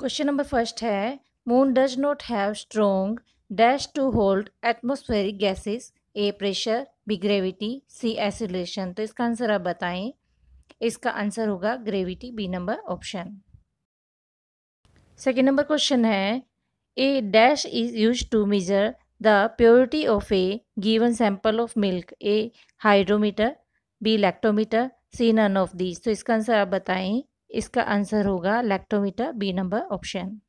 question number first है moon does not have strong dash to hold atmospheric gases A pressure B gravity C acceleration तो इसका answer आप बताएं इसका answer होगा gravity B number option second number question है a dash is use to measure the purity of a given sample of milk A hydrometer B lactometer C none of these तो इसका answer आप बताएं इसका answer होगा lactometer B number option